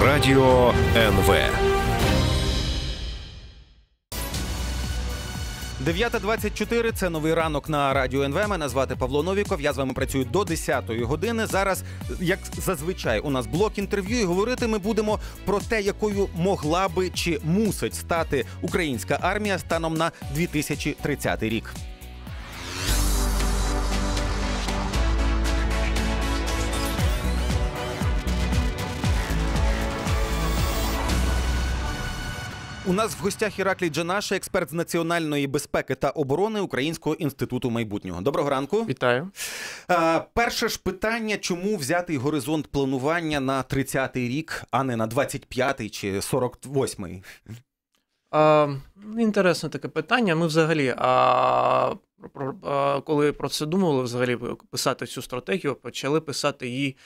Радіо НВ. 9.24 – це новий ранок на радіо НВ. Мене звати Павло Новіков. Я з вами працюю до 10-ї години. Зараз, як зазвичай, у нас блок інтерв'ю, і говорити ми будемо про те, якою могла би чи мусить стати українська армія станом на 2030 рік. У нас в гостях Іраклій Джанаш, експерт з національної безпеки та оборони Українського інституту майбутнього. Доброго ранку, вітаю. Е, перше ж питання: чому взятий горизонт планування на 30-й рік, а не на 25-й чи 48-й? Ну, інтересне таке питання. Ми взагалі, а, коли про це думали, взагалі писати цю стратегію, почали писати її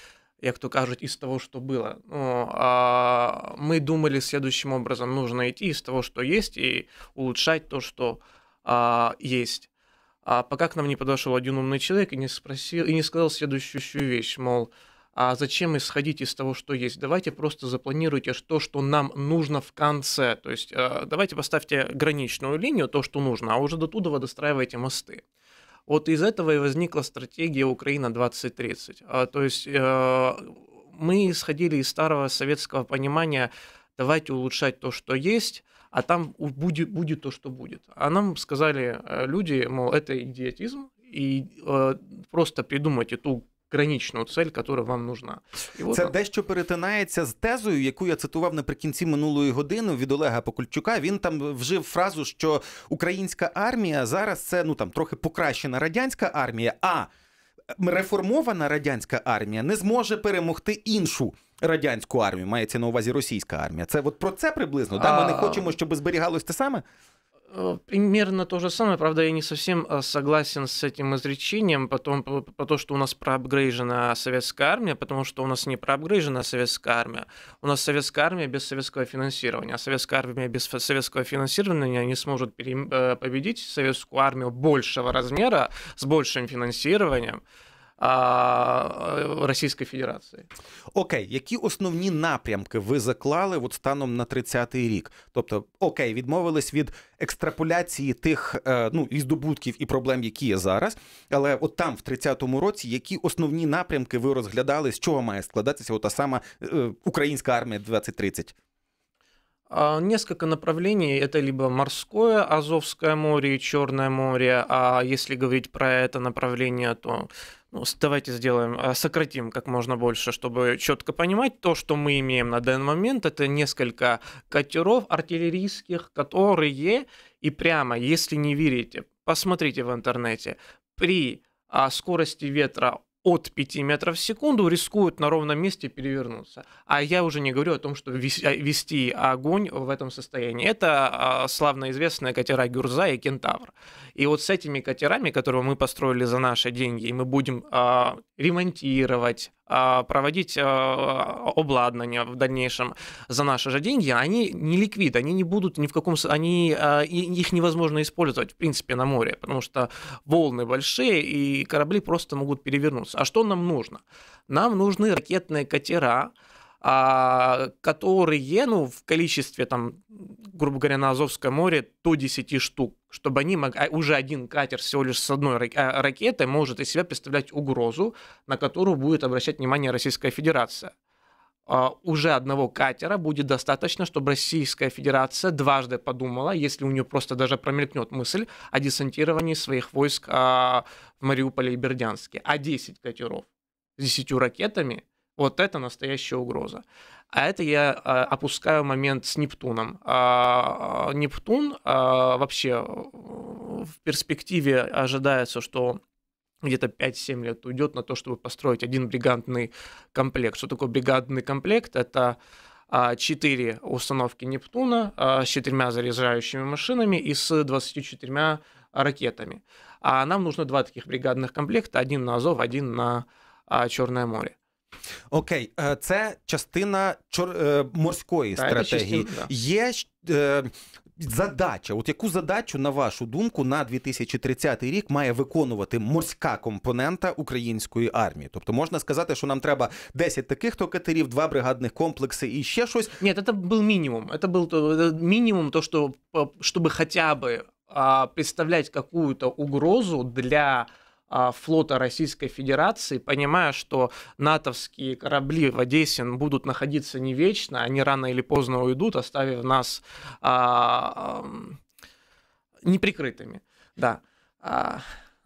як то кажуть, із того, що було. Ну, а ми думали следующим образом, нужно идти из того, что есть, и улучшать то, что а, есть. А пока к нам не подошел один умный человек и не спросил, и не сказал следующую вещь, мол, а зачем исходить из того, что есть? Давайте просто запланируйте то, что нам нужно в конце. То есть э, давайте поставьте граничную линию, то, что нужно, а уже до туда достраивайте мосты. Вот из этого и возникла стратегия Украина-2030. А, то есть э, мы исходили из старого советского понимания давайте улучшать то, что есть, а там будет, будет то, что будет. А нам сказали э, люди, мол, это идиотизм, и э, просто придумайте ту Гранічну цель, яка вам нужна, і це там. дещо перетинається з тезою, яку я цитував наприкінці минулої години від Олега Покульчука. Він там вжив фразу, що українська армія зараз це ну там трохи покращена радянська армія, а реформована радянська армія не зможе перемогти іншу. Радянську армію мається на увазі російська армія. Це от про це приблизно. А... Да, ми не хочемо, щоб зберігалось те саме. Э, примерно то же самое, правда, я не совсем э, согласен с этим изречением, потом по, по то, что у нас проапгрейжена советская армия, потому что у нас не проапгрейжена советская армия, у нас советская армия без советского финансирования, а советская армия без советского финансирования не сможет пере, э, победить советскую армию большего размера с большим финансированием, Е, Російської Федерації. Окей, які основні напрямки ви заклали от станом на 30-й рік? Тобто, окей, відмовились від екстраполяції тих е, ну і здобутків і проблем, які є зараз. Але от там, в 30-му році, які основні напрямки ви розглядали, з чого має складатися та сама е, українська армія 2030? Несколько направлений. Это либо морское, Азовское море и Черное море. А если говорить про это направление, то ну, давайте сделаем, а, сократим как можно больше, чтобы четко понимать, то, что мы имеем на данный момент, это несколько катеров артиллерийских, которые, и прямо, если не верите, посмотрите в интернете, при а, скорости ветра от 5 метров в секунду рискуют на ровном месте перевернуться. А я уже не говорю о том, что а, вести огонь в этом состоянии. Это а, славно известные катера Гюрза и Кентавр. И вот с этими катерами, которые мы построили за наши деньги, и мы будем а, ремонтировать, а, проводить а, обладание в дальнейшем за наши же деньги, они не ликвид, они не будут ни в каком... Они, а, их невозможно использовать, в принципе, на море, потому что волны большие, и корабли просто могут перевернуться. А что нам нужно? Нам нужны ракетные катера, а, которые, ну, в количестве, там, грубо говоря, на Азовском море до 10 штук, чтобы они могли, а, уже один катер всего лишь с одной а, ракетой может из себя представлять угрозу, на которую будет обращать внимание Российская Федерация. А, уже одного катера будет достаточно, чтобы Российская Федерация дважды подумала, если у нее просто даже промелькнет мысль о десантировании своих войск в Мариуполе и Бердянске, а 10 катеров с 10 ракетами – вот это настоящая угроза. А это я а, опускаю момент с Нептуном. А Нептун а вообще э, в перспективе ожидается, что где-то 5-7 лет уйдет на то, чтобы построить один бригадный комплект. Что такое бригадный комплект? Это а, четыре установки Нептуна а, с четырьмя заряжающими машинами и с 24 ракетами. А нам нужно два таких бригадных комплекта, один на Азов, один на Черное море. Окей, е, це частина чор... Е, морської Та, стратегії. Є е, задача, от яку задачу, на вашу думку, на 2030 рік має виконувати морська компонента української армії? Тобто можна сказати, що нам треба 10 таких то катерів, два бригадних комплекси і ще щось. Ні, це був мінімум. Це був мінімум, то що щоб хоча б представлять якусь угрозу для. А, флота Российской Федерации, понимая, что натовские корабли в Одессе будут находиться не вечно, они рано или поздно уйдут, оставив нас а, неприкритими. Да. А,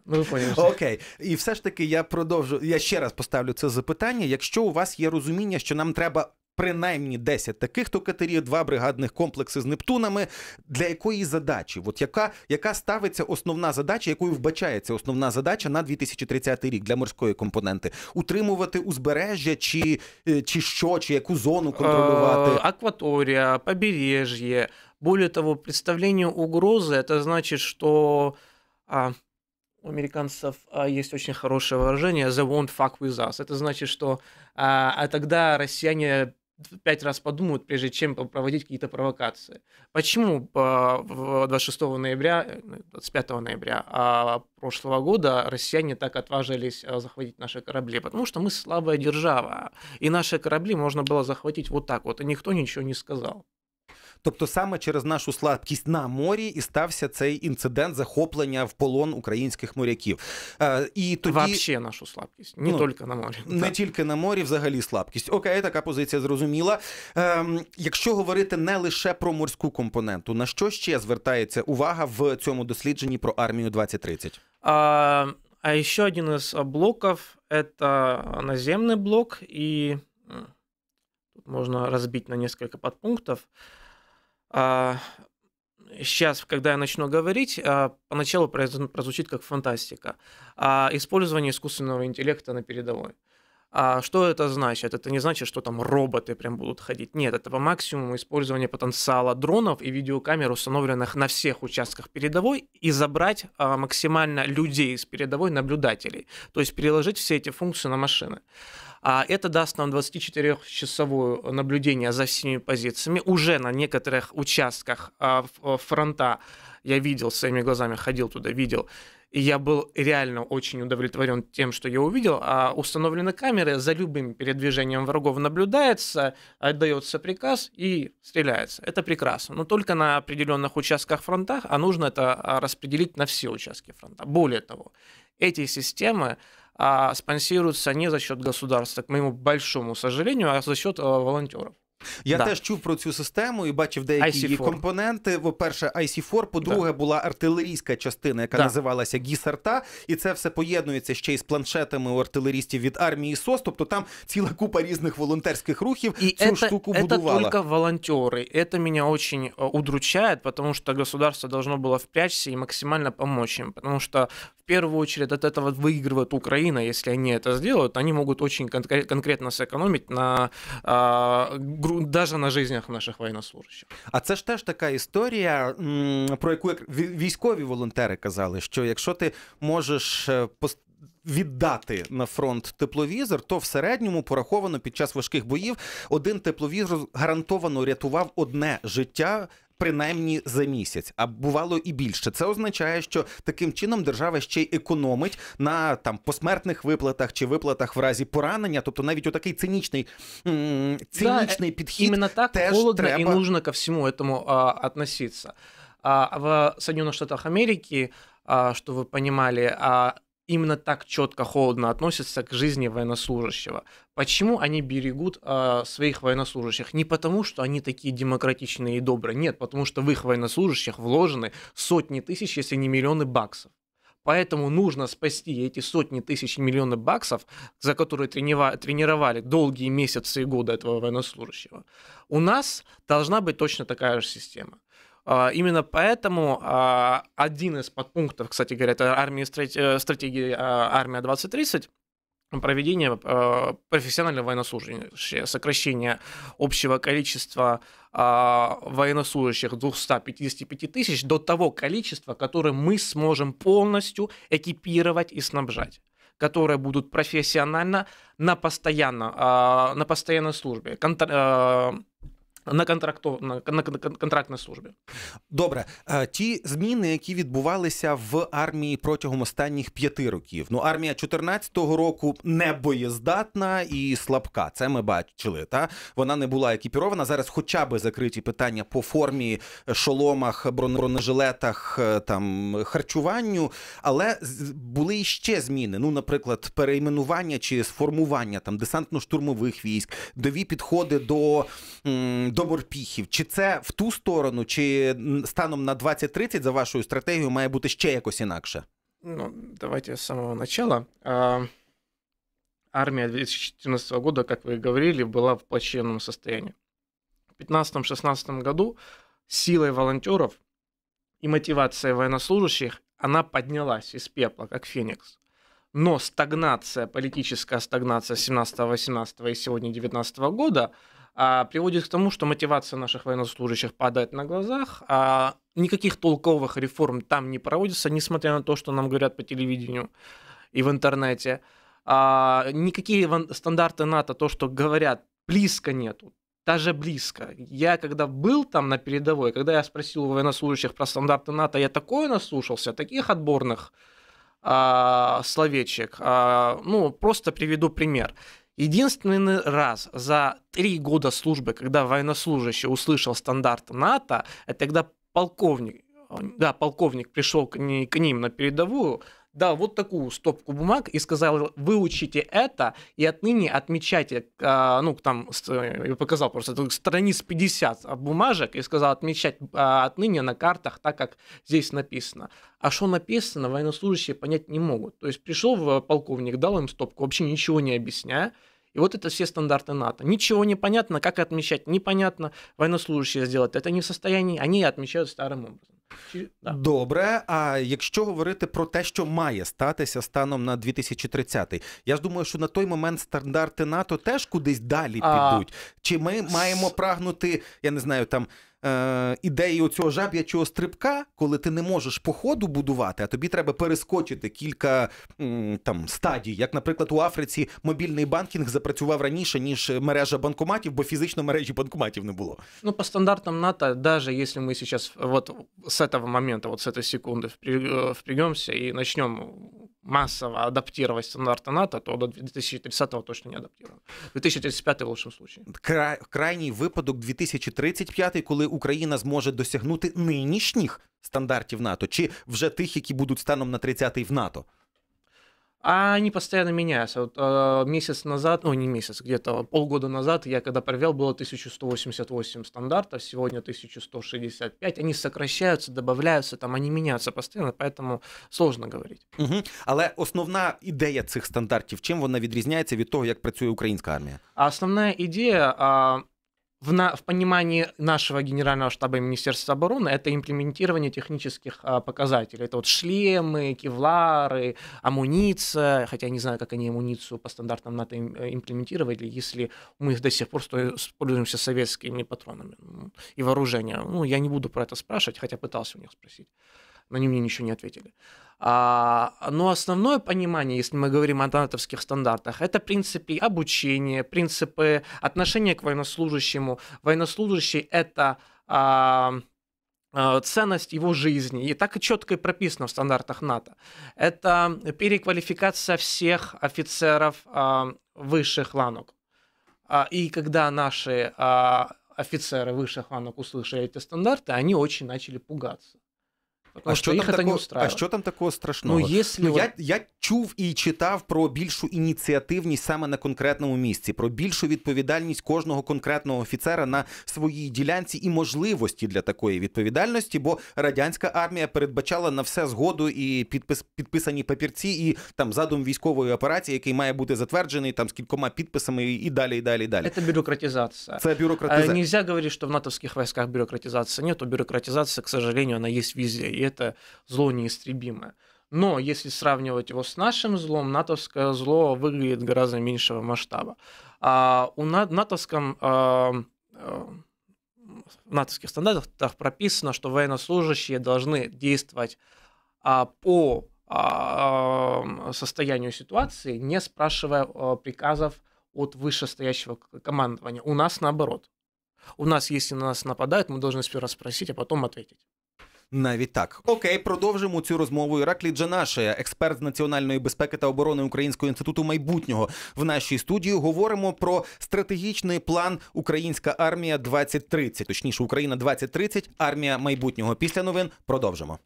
ну, ви поняли. Окей, і все ж таки я продовжу. Я ще раз поставлю це запитання. Якщо у вас є розуміння, що нам треба принаймні 10 таких то катерів, два бригадних комплекси з Нептунами. Для якої задачі? От яка яка ставиться основна задача, якою вбачається основна задача на 2030 рік для морської компоненти? Утримувати узбережжя чи е, чи що, чи яку зону контролювати? Акваторія, побережжя. Более того, представление угрозы это значит, что а, у американцев а, есть очень хорошее выражение "the won't fuck with us". Это значит, что а, а тогда россияне пять раз подумают, прежде чем проводить какие-то провокации. Почему 26 ноября, 25 э, ну, ноября а прошлого года россияне так отважились э, захватить наши корабли? Потому что мы слабая держава, и наши корабли можно было захватить вот так вот, и никто ничего не сказал. Тобто, саме через нашу слабкість на морі і стався цей інцидент захоплення в полон українських моряків. Е, і тоді... Вообще нашу слабкість, не ну, тільки на морі, не так. тільки на морі, взагалі слабкість. Окей, така позиція зрозуміла. Ем, Якщо говорити не лише про морську компоненту, на що ще звертається увага в цьому дослідженні про армію 2030? А, а еще один из блоков это наземный блок, и тут можно разбить на несколько подпунктов. сейчас, а, когда я начну говорить, а, поначалу прозвучит как фантастика. А, использование искусственного интеллекта на передовой. А что это значит? Это не значит, что там роботы прям будут ходить. Нет, это по максимуму использование потенциала дронов и видеокамер, установленных на всех участках передовой, и забрать а, максимально людей из передовой наблюдателей. То есть переложить все эти функции на машины. А это даст нам 24-часовое наблюдение за всеми позициями. Уже на некоторых участках а, фронта я видел своими глазами, ходил туда, видел и я был реально очень удовлетворен тем, что я увидел. А установлены камеры, за любым передвижением врагов наблюдается, отдается приказ и стреляется. Это прекрасно. Но только на определенных участках фронта, а нужно это а, распределить на все участки фронта. Более того, эти системы а, спонсируются не за счет государства, к моему большому сожалению, а за счет а, волонтеров. Я да. теж чув про цю систему і бачив деякі IC4. її компоненти. По-перше, IC4, по-друге, да. була артилерійська частина, яка да. називалася Гісарта, і це все поєднується ще й з планшетами у артилерістів від армії СОС. Тобто там ціла купа різних волонтерських рухів і цю это, штуку это будувала. Це тільки волонтери. Це мене дуже е, удручає, тому що государство должно було впрячься і максимально допомогти їм, тому що в первую очередь от этого выигрывает Украина, если они это сделают, они могут очень кон- конкретно сэкономить на а, даже на жизнях наших военнослужащих. А це ж теж така історія, про яку військові волонтери казали, що якщо ти можеш е, пост. Віддати на фронт тепловізор, то в середньому пораховано під час важких боїв один тепловізор гарантовано рятував одне життя принаймні за місяць, а бувало і більше. Це означає, що таким чином держава ще й економить на там посмертних виплатах чи виплатах в разі поранення. Тобто навіть у такий цинічний цинічний да, е, підхід іменно так теж холодно треба... і нужно ко всьому этому а, А в Соединенных Штатах Америки, а, что вы понимали, а именно так четко, холодно относятся к жизни военнослужащего. Почему они берегут э, своих военнослужащих? Не потому, что они такие демократичные и добрые, нет, потому что в их военнослужащих вложены сотни тысяч, если не миллионы баксов. Поэтому нужно спасти эти сотни тысяч миллионы баксов, за которые тренировали долгие месяцы и годы этого военнослужащего. У нас должна быть точно такая же система. А, именно поэтому а, один из подпунктов, кстати говоря, это армии, э, стратегии а, «Армия 2030», проведение э, профессионального военнослужащего, сокращение общего количества военнослужащих 255 тысяч до того количества, которое мы сможем полностью экипировать и снабжать которые будут профессионально на постоянно э, на постоянной службе контр, На контрактов на, на, контрактній службі добре. Е, ті зміни, які відбувалися в армії протягом останніх п'яти років, ну армія 14 року не боєздатна і слабка. Це ми бачили. Та вона не була екіпірована. Зараз, хоча би закриті питання по формі, шоломах, бронежилетах, е, там харчуванню, але були і ще зміни. Ну, наприклад, перейменування чи сформування там десантно-штурмових військ, нові підходи до. до морпіхів? Чи це в ту сторону, чи станом на 2030 за вашою стратегією має бути ще якось інакше? Ну, давайте с самого начала. А, Армия 2014 года, как вы и говорили, была в плачевном состоянии. В 2015-2016 году силой волонтеров и мотивация военнослужащих она поднялась из пепла, как феникс. Но стагнация, политическая стагнация 17, 18 и сегодня 19 года – а, приводит к тому, что мотивация наших военнослужащих падает на глазах, а никаких толковых реформ там не проводится, несмотря на то, что нам говорят по телевидению и в интернете. А, никакие стандарты НАТО, то, что говорят, близко нету. Даже близко. Я когда был там на передовой, когда я спросил у военнослужащих про стандарты НАТО, я такое наслушался, таких отборных а, словечек. А, ну, просто приведу пример. Единственный раз за три года службы, когда военнослужащий услышал стандарт НАТО, это когда полковник, э, да, полковник пришел к, ним на передовую, дал вот такую стопку бумаг и сказал, выучите это и отныне отмечайте, а, ну, там, э, я показал просто страниц 50 бумажек и сказал отмечать а, отныне на картах так, как здесь написано. А что написано, военнослужащие понять не могут. То есть пришел э, полковник, дал им стопку, вообще ничего не объясняя, и вот это все стандарты НАТО. Ничего не понятно, как отмечать непонятно, военнослужащие сделать это не в состоянии, они отмечают старым образом. Добре. А якщо говорити про те, що має статися станом на 2030-й, я ж думаю, що на той момент стандарти НАТО теж кудись далі а... підуть. Чи ми маємо прагнути, я не знаю, там е, ідеї оцього жаб'ячого стрибка, коли ти не можеш по ходу будувати, а тобі треба перескочити кілька м, там стадій. Як, наприклад, у Африці мобільний банкінг запрацював раніше ніж мережа банкоматів, бо фізично мережі банкоматів не було. Ну по стандартам НАТО, навіть якщо ми зараз вот з цього моменту, вот з цієї секунди, впрягемося э, і почнемо массово адаптировать стандарты НАТО, то до 2030-го точно не адаптируємо. 2035-й в лучшому случае. Кра... крайній випадок 2035-й, коли Україна зможе досягнути нинішніх стандартів НАТО, чи вже тих, які будуть станом на 30-й в НАТО. А они постоянно меняются. Вот, э, месяц назад, ну не месяц, где-то полгода назад, я когда проверял, было 1188 стандартов, сегодня 1165. Они сокращаются, добавляются, там они меняются постоянно, поэтому сложно говорить. Угу. Але основна ідея цих стандартів, чем вона відрізняється від того, як працює українська армія? А основна ідея. А, в, на, в понимании нашего генерального штаба и Министерства обороны это имплементирование технических а, показателей. Это вот шлемы, кевлары, амуниция, хотя я не знаю, как они амуницию по стандартам НАТО им, э, имплементировали, если мы до сих пор пользуемся советскими патронами ну, и вооружением. Ну, я не буду про это спрашивать, хотя пытался у них спросить. Но они мне ничего не ответили. А, но основное понимание, если мы говорим о натовских стандартах, это принципы обучения, принципы отношения к военнослужащему. Военнослужащий это а, а, ценность его жизни. И так и четко и прописано в стандартах НАТО. Это переквалификация всех офицеров а, высших ланок. А, и когда наши а, офицеры высших ланок услышали эти стандарты, они очень начали пугаться. а що что их такого, не А что там такого страшного? Ну, если ну, я, я чув і читав про більшу ініціативність саме на конкретному місці, про більшу відповідальність кожного конкретного офіцера на своїй ділянці і можливості для такої відповідальності, бо радянська армія передбачала на все згоду і підпис підписані папірці, і там задум військової операції, який має бути затверджений там з кількома підписами, і далі, і далі, і далі. Це бюрократизація. Це бюрократизація. Е, нельзя говорити, що в натовських військах ні, то Бюрократизація, к сожалению, вона є везде. это зло неистребимое. Но если сравнивать его с нашим злом, натовское зло выглядит гораздо меньшего масштаба. А у натовском а, а, в натовских стандартах прописано, что военнослужащие должны действовать а, по а, состоянию ситуации, не спрашивая а, приказов от вышестоящего командования. У нас наоборот. У нас, если на нас нападают, мы должны сперва спросить, а потом ответить. навіть так. Окей, продовжимо цю розмову. Іраклі Джанаше, експерт з національної безпеки та оборони Українського інституту майбутнього в нашій студії. Говоримо про стратегічний план Українська армія 2030 Точніше, Україна 2030 армія майбутнього. Після новин продовжимо.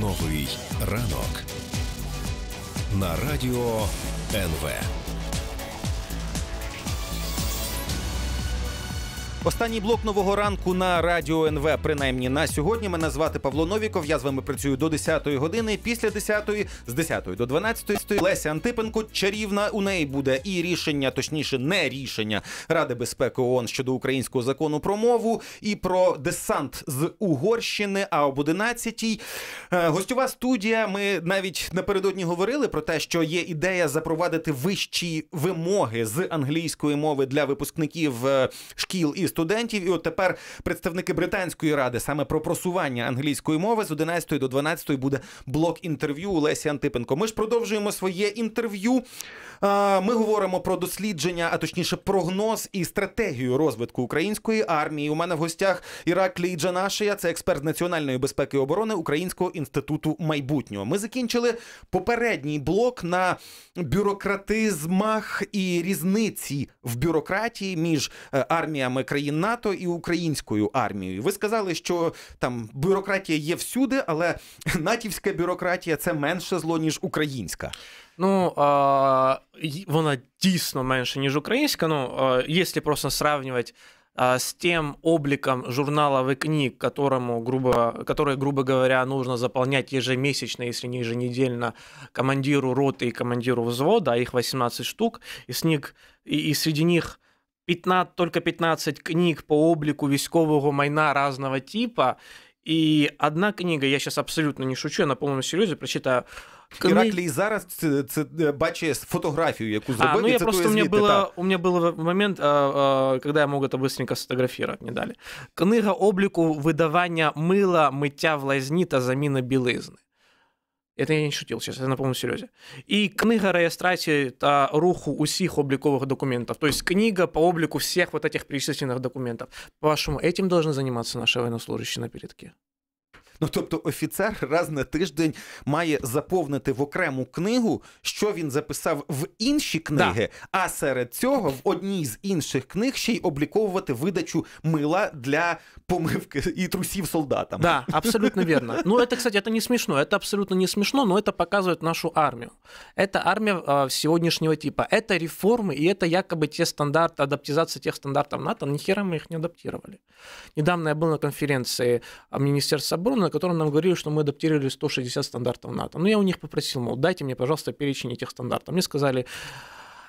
Новий ранок на радіо НВ. Останній блок нового ранку на радіо НВ. Принаймні на сьогодні. Мене звати Павло Новіков. Я з вами працюю до 10-ї години. Після 10-ї, з 10-ї до 12-ї Леся Антипенко чарівна. У неї буде і рішення, точніше, не рішення Ради безпеки ООН щодо українського закону про мову і про десант з Угорщини. А об 11-й е, гостьова студія. Ми навіть напередодні говорили про те, що є ідея запровадити вищі вимоги з англійської мови для випускників е, шкіл і студентів. І от тепер представники британської ради саме про просування англійської мови з 11 до 12 буде блок інтерв'ю у Лесі Антипенко. Ми ж продовжуємо своє інтерв'ю. Ми говоримо про дослідження, а точніше, прогноз і стратегію розвитку української армії. У мене в гостях Іраклій Джанашия, це експерт національної безпеки і оборони Українського інституту майбутнього. Ми закінчили попередній блок на бюрократизмах і різниці в бюрократії між е, арміями країн країн НАТО і українською армією. Ви сказали, що там бюрократія є всюди, але натівська бюрократія це менше зло ніж українська. Ну а, вона дійсно менше ніж українська. Ну якщо просто сравнювати. с тем обликом журналов и книг, которому, грубо, которые, грубо говоря, нужно заполнять ежемесячно, если не еженедельно, командиру роты и командиру взвода, а их 18 штук, и, с них, и, и среди них 15, только 15 книг по облику військового майна разного типа. и одна книга, я сейчас абсолютно не шучу, я на полном серьезе прочитаю. Кни... зараз це, це э, бачить фотографію, яку зробив. А, ну я це просто у мене було, у мене було момент, а, а, коли я мог це быстренько сфотографувати, не далі. Книга обліку видавання мила, миття в лазні та заміна білизни. Это я не шутил, сейчас я на повному серйозі. І книга реєстрації та руху усіх облікових документів. Тобто книга по обліку всіх вот этих перечисленных документів. По-вашому, этим должны заниматься наши военнослужащие на передке? Ну тобто, офіцер раз на тиждень має заповнити в окрему книгу, що він записав в інші книги, да. а серед цього в одній з інших книг ще й обліковувати видачу мила для помивки і трусів солдатам. Да, абсолютно верно. Ну, это, кстати, это не смешно. Это абсолютно не смешно, но это показує нашу армію. Це армія э, сегодняшнего типа. Это реформы, и это якобы те стандарты, адаптизация тех НАТО. Ни ми їх не адаптировали. Недавно я был на конференції. Министерства обороны, на котором нам говорили, что мы адаптировали 160 стандартов НАТО. Но ну, я у них попросил, мол, дайте мне, пожалуйста, перечень этих стандартов. Мне сказали,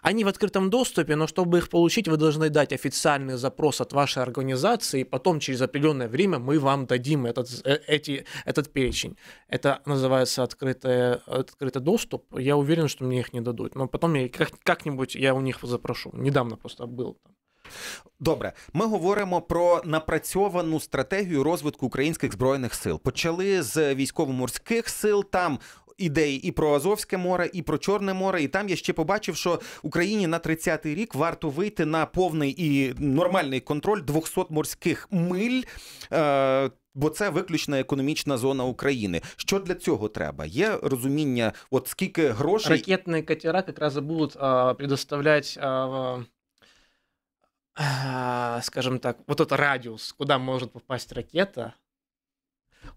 они в открытом доступе, но чтобы их получить, вы должны дать официальный запрос от вашей организации, и потом через определенное время мы вам дадим этот, э, эти, этот перечень. Это называется открытый, открытый доступ. Я уверен, что мне их не дадут. Но потом я как, как-нибудь я у них запрошу. Недавно просто был там. Добре, ми говоримо про напрацьовану стратегію розвитку українських збройних сил. Почали з військово-морських сил там. Ідеї і про Азовське море, і про Чорне море, і там я ще побачив, що Україні на 30-й рік варто вийти на повний і нормальний контроль 200 морських миль, е, бо це виключно економічна зона України. Що для цього треба? Є розуміння, от скільки грошей ракетні катера якраз будуть е, предоставляти е, Э, скажем так, вот этот радиус, куда может попасть ракета,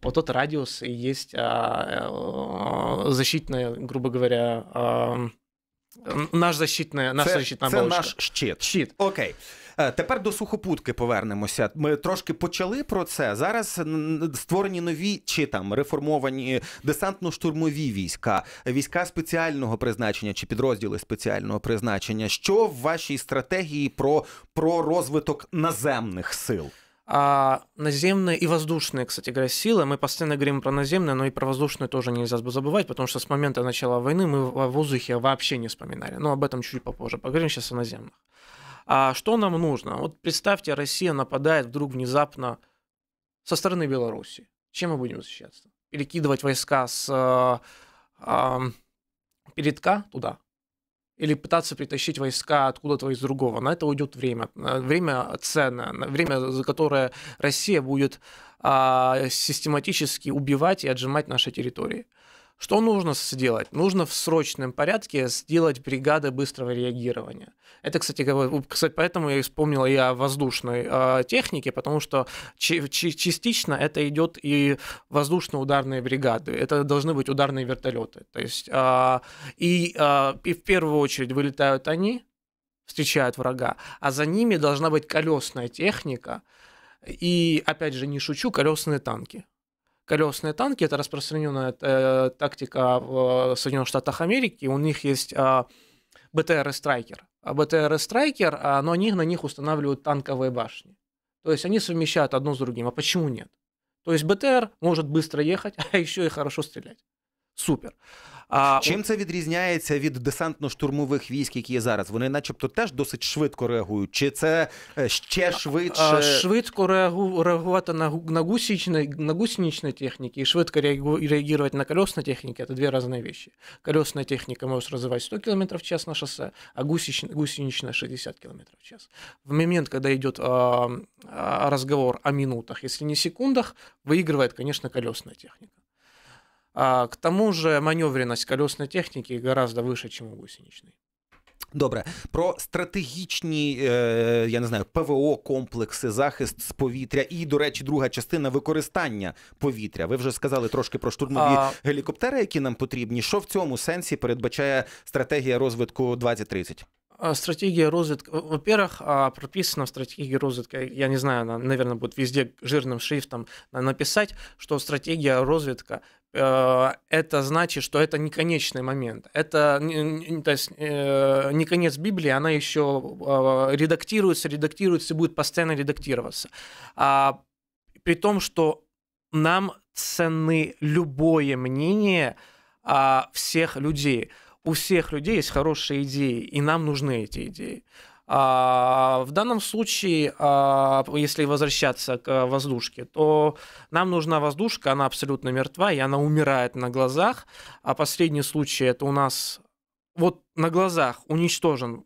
вот тот радиус и есть а, э, защитная, грубо говоря, наш защитная, наша це, защитная оболочка. Це наш щит. Щит. Окей. Okay. Е, тепер до сухопутки повернемося. Ми трошки почали про це. Зараз створені нові чи там реформовані десантно-штурмові війська, війська спеціального призначення чи підрозділи спеціального призначення. Що в вашій стратегії про, про розвиток наземних сил? А наземные и воздушные, кстати говоря, силы, мы постоянно говорим про наземные, но и про воздушные тоже нельзя забывать, потому что с момента начала войны мы о воздухе вообще не вспоминали. Но об этом чуть попозже поговорим сейчас о наземных. А что нам нужно? Вот представьте, Россия нападает вдруг внезапно со стороны Беларуси. Чем мы будем защищаться? Перекидывать войска с э, э, передка туда? Или пытаться притащить войска откуда-то из другого? На это уйдет время. Время ценное, время, за которое Россия будет э, систематически убивать и отжимать наши территории. Что нужно сделать? Нужно в срочном порядке сделать бригады быстрого реагирования. Это, кстати, кстати поэтому я вспомнил и о воздушной э, технике, потому что частично это идет и воздушно-ударные бригады. Это должны быть ударные вертолеты. То есть, э, и, э, и в первую очередь вылетают они, встречают врага, а за ними должна быть колесная техника и, опять же, не шучу, колесные танки колесные танки. Это распространенная э, тактика в э, Соединенных Штатах Америки. У них есть э, БТР и Страйкер. А БТР и Страйкер, э, но они на них устанавливают танковые башни. То есть они совмещают одно с другим. А почему нет? То есть БТР может быстро ехать, а еще и хорошо стрелять. Супер. А Чим це відрізняється від десантно-штурмових військ, які є зараз? Вони, начебто, теж досить швидко реагують, чи це ще а, швидше а, швидко реагу... реагувати на на гусеничной, на гусеничной технике и швидко реагу... реагировать на колесной технике это две разные вещи. Колесная техника может развивать 100 км в час на шоссе, а гусеничная, гусеничная 60 км в час. В момент, когда идет а, а, разговор о минутах, если не секундах, выигрывает, конечно, колесная техника. А, к тому же маневренность колесной техники гораздо выше, чем у гусеничной. Добре, про стратегічні, е, я не знаю, ПВО комплекси, захист з повітря, і, до речі, друга частина використання повітря. Ви вже сказали трошки про штурмові а... гелікоптери, які нам потрібні. Що в цьому сенсі передбачає стратегія розвитку 2030? Стратегія розвитка, во-первых, прописано в стратегії розвитку, я не знаю, она, наверное, будет везде жирным шрифтом написати что стратегия розвитка Э, это значит, что это не конечный момент. Это то есть, э, не конец Библии, она еще э, редактируется, редактируется и будет постоянно редактироваться. А, при том, что нам ценны любое мнение а, всех людей. У всех людей есть хорошие идеи, и нам нужны эти идеи. А, в данном случае, а, если возвращаться к воздушке, то нам нужна воздушка, она абсолютно мертва, и она умирает на глазах. А последний случай это у нас вот на глазах уничтожен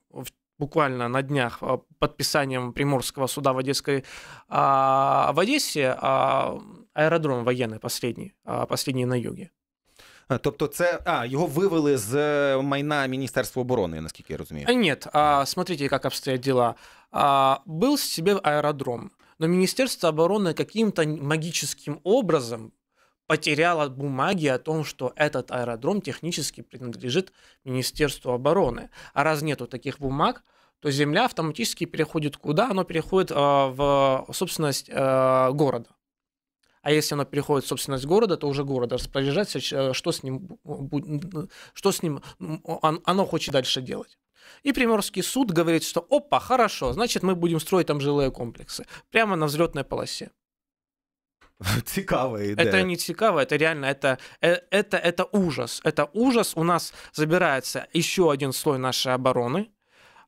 буквально на днях а, подписанием Приморского суда в, Одесской, а, в Одессе а, аэродром военный последний, а, последний на юге. А, тобто, це а його вивели з майна Міністерства обороны, насколько я розумію. Нет, а, смотрите, как обстоят дела. А, был себе аэродром, но Министерство обороны каким-то магическим образом потеряло бумаги о том, что этот аэродром технически принадлежит Министерству обороны. А раз нету таких бумаг, то земля автоматически переходит куда? Она переходит э, в собственность э, города. А если оно переходит в собственность города, то уже город распоряжается, э, что с ним, э, что с ним оно хочет дальше делать. И Приморский суд говорит, что опа, хорошо, значит мы будем строить там жилые комплексы прямо на взлетной полосе. Цікава идея. Это не цикаво, это реально, это, э, это, это ужас. Это ужас. У нас забирается еще один слой нашей обороны,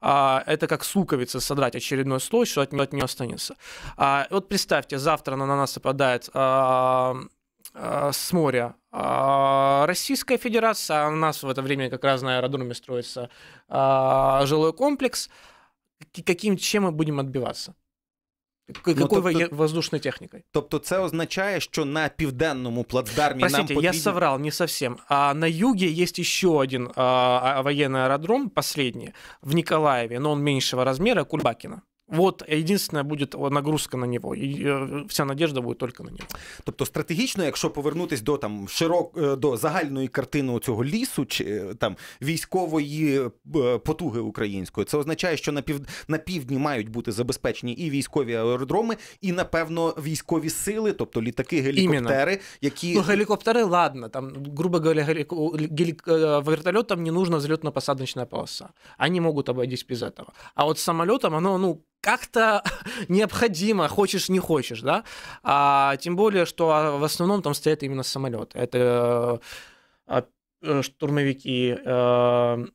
а, это как с луковицы содрать очередной слой, что от нее, от нее останется. А, вот представьте, завтра на нас нападает а, а, с моря а, Российская Федерация, а у нас в это время как раз на аэродроме строится а, жилой комплекс. Каким, чем мы будем отбиваться? Ну, какой тобто, воздушной техникой? Тобто, це означає, що на південному плацдармі Простите, нам потрібно... я соврал, не совсем. А на юге есть еще один а, а военный аэродром, последний, в Николаеве, но он меньшего размера, Кульбакина. Вот, єдине буде нагрузка на нього, і э, вся надежда буде тільки на нього. Тобто стратегічно, якщо повернутися до там широк е, до загальної картини цього лісу, чи е, там військової е, потуги української, це означає, що на пів на півдні мають бути забезпечені і військові аеродроми, і напевно військові сили, тобто літаки, гелікоптери, які Ну, гелікоптери, ладно, там грубо говоря, гелік... вертольотам не нужна взлетно посадочна полоса. Вони можуть обойтись без этого. А от самолітам, воно ну. как-то необходимо, хочешь, не хочешь, да. А, тем более, что а, в основном там стоят именно самолеты. Это а, э, штурмовики э,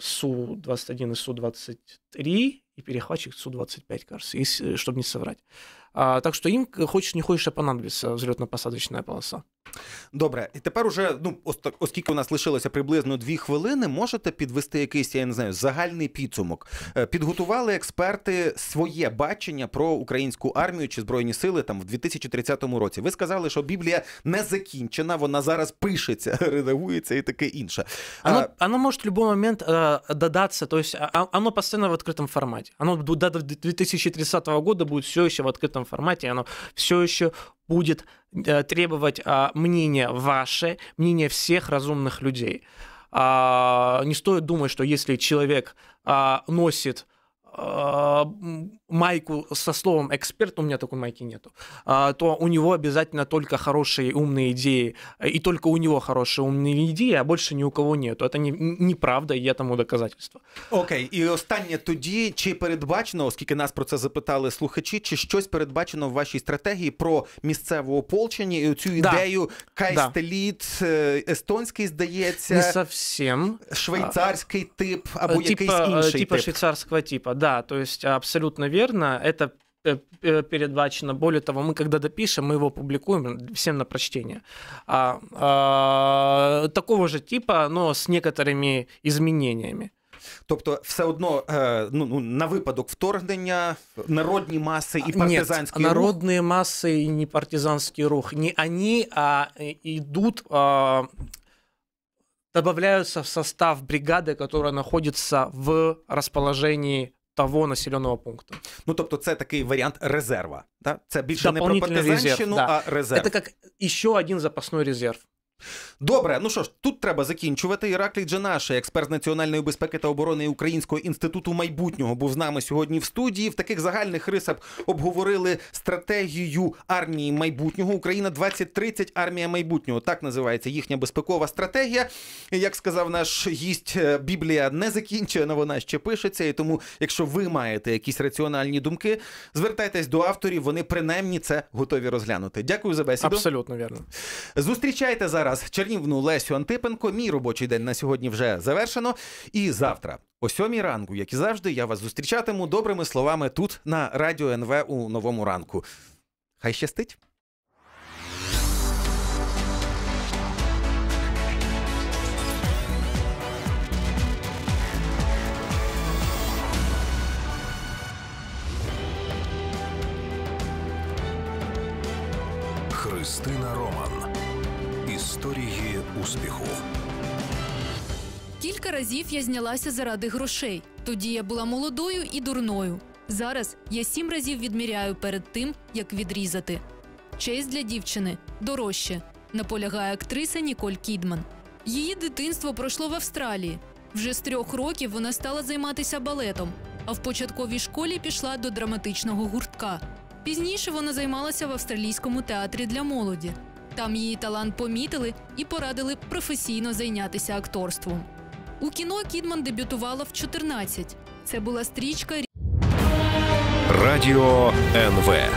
Су-21 и Су-23 и перехватчик Су-25, кажется, если, э, чтобы не соврать. А, так что им, э, хочешь не хочешь, а понадобится взлетно-посадочная полоса. Добре, і тепер уже ну оскільки у нас лишилося приблизно дві хвилини, можете підвести якийсь я не знаю загальний підсумок. Е, підготували експерти своє бачення про українську армію чи збройні сили там в 2030 році. Ви сказали, що Біблія не закінчена, вона зараз пишеться, редагується і таке інше. Оно, а... оно ну, е, ну, может в любой момент э, додаться, то есть оно постійно в открытом формате. Оно до 2030 года буде все ще в відкритому форматі, оно все ще. будет э, требовать а, мнение ваше, мнение всех разумных людей. А, не стоит думать, что если человек а, носит майку со словом эксперт, у меня такой майки нету, то у него обязательно только хорошие умные идеи, и только у него хорошие умные идеи, а больше ні у кого нету. Это неправда, не і є тому доказательство. Окей, і останнє тоді, чи передбачено, оскільки нас про це запитали слухачі, чи щось передбачено в вашій стратегії про місцеве ополчення і цю ідею да. кайстеліт, да. Е, естонський, здається, не совсем. швейцарський тип е, або типа, якийсь е, інший типа швейцарського типа. да, то есть абсолютно верно. Это э, э, передбачено. Более того, мы когда допишем, мы его публикуем всем на прочтение. А, а, такого же типа, но с некоторыми изменениями. Тобто, все одно ну, ну, на випадок вторгнення народні маси і а, партизанський Нет, рух? народні маси і не партизанський рух. Не вони, а йдуть, а, добавляются в состав бригады, которая находится в расположении того населеного пункта. Ну тобто, це такий варіант резерва. Да? Це більше не про резерв, да. а резерв. Это как еще один запасной резерв. Добре, ну що ж, тут треба закінчувати. Іраклій Джанаши, експерт з національної безпеки та оборони Українського інституту майбутнього, був з нами сьогодні в студії. В таких загальних рисах обговорили стратегію армії майбутнього. Україна 2030 армія майбутнього. Так називається їхня безпекова стратегія. Як сказав наш гість, е, Біблія не закінчена, вона ще пишеться. І тому, якщо ви маєте якісь раціональні думки, звертайтесь до авторів. Вони принаймні це готові розглянути. Дякую за бесіду. Абсолютно вірно. Зустрічайте зараз зараз чернівну Лесю Антипенко. Мій робочий день на сьогодні вже завершено. І завтра, о сьомій ранку, як і завжди, я вас зустрічатиму добрими словами тут на радіо НВ у новому ранку. Хай щастить. Христина Роман Історії успіху. Кілька разів я знялася заради грошей. Тоді я була молодою і дурною. Зараз я сім разів відміряю перед тим, як відрізати. Честь для дівчини дорожче. Наполягає актриса Ніколь Кідман. Її дитинство пройшло в Австралії. Вже з трьох років вона стала займатися балетом, а в початковій школі пішла до драматичного гуртка. Пізніше вона займалася в австралійському театрі для молоді. Там її талант помітили і порадили професійно зайнятися акторством. У кіно Кідман дебютувала в 14. Це була стрічка Радіо НВ.